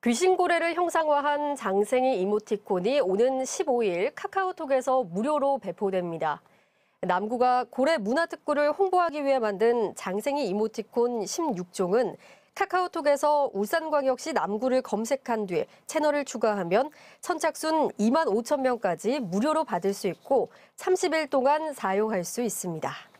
귀신고래를 형상화한 장생이 이모티콘이 오는 15일 카카오톡에서 무료로 배포됩니다. 남구가 고래 문화 특구를 홍보하기 위해 만든 장생이 이모티콘 16종은 카카오톡에서 울산광역시 남구를 검색한 뒤 채널을 추가하면 선착순 2만 5천 명까지 무료로 받을 수 있고 30일 동안 사용할 수 있습니다.